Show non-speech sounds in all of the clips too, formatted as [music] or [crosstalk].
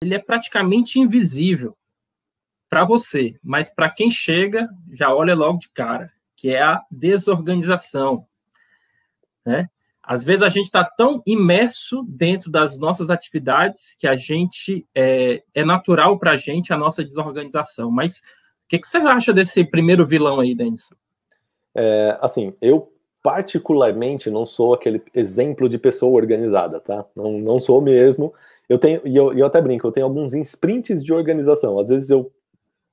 ele é praticamente invisível para você, mas para quem chega, já olha logo de cara, que é a desorganização. Né? Às vezes a gente está tão imerso dentro das nossas atividades que a gente é, é natural para a gente a nossa desorganização. Mas o que, que, você acha desse primeiro vilão aí, Denison? É, assim, eu particularmente não sou aquele exemplo de pessoa organizada, tá? Não, não sou mesmo. Eu tenho, e eu, eu até brinco, eu tenho alguns sprints de organização. Às vezes eu,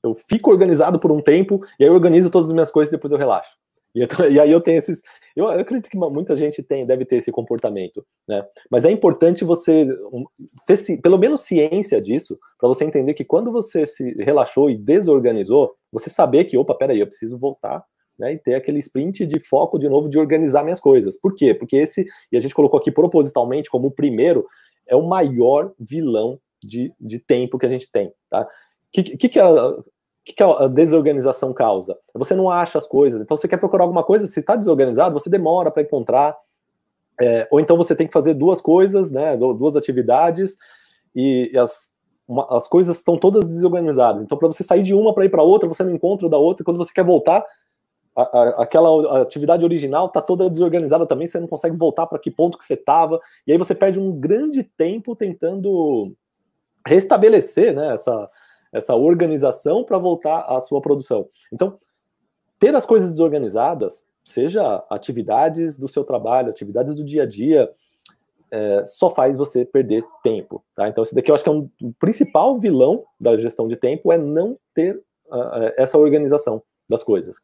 eu fico organizado por um tempo, e aí eu organizo todas as minhas coisas e depois eu relaxo. E, eu, [laughs] e aí eu tenho esses. Eu, eu, acredito que muita gente tem, deve ter esse comportamento, né? Mas é importante você ter pelo menos ciência disso, para você entender que quando você se relaxou e desorganizou, você saber que, opa, peraí, eu preciso voltar né, e ter aquele sprint de foco de novo de organizar minhas coisas. Por quê? Porque esse, e a gente colocou aqui propositalmente como o primeiro, é o maior vilão de, de tempo que a gente tem, tá? O que, que, que, a, que, que a desorganização causa? Você não acha as coisas, então você quer procurar alguma coisa, se está desorganizado, você demora para encontrar, é, ou então você tem que fazer duas coisas, né, duas atividades, e, e as, uma, as coisas estão todas desorganizadas. Então, para você sair de uma para ir para outra, você não encontra da outra, e quando você quer voltar, a, a, aquela atividade original está toda desorganizada também, você não consegue voltar para que ponto que você estava, e aí você perde um grande tempo tentando restabelecer né, essa, essa organização para voltar à sua produção. Então, ter as coisas desorganizadas, seja atividades do seu trabalho, atividades do dia a dia, é, só faz você perder tempo. Tá? Então, esse daqui eu acho que é um o principal vilão da gestão de tempo é não ter uh, essa organização das coisas.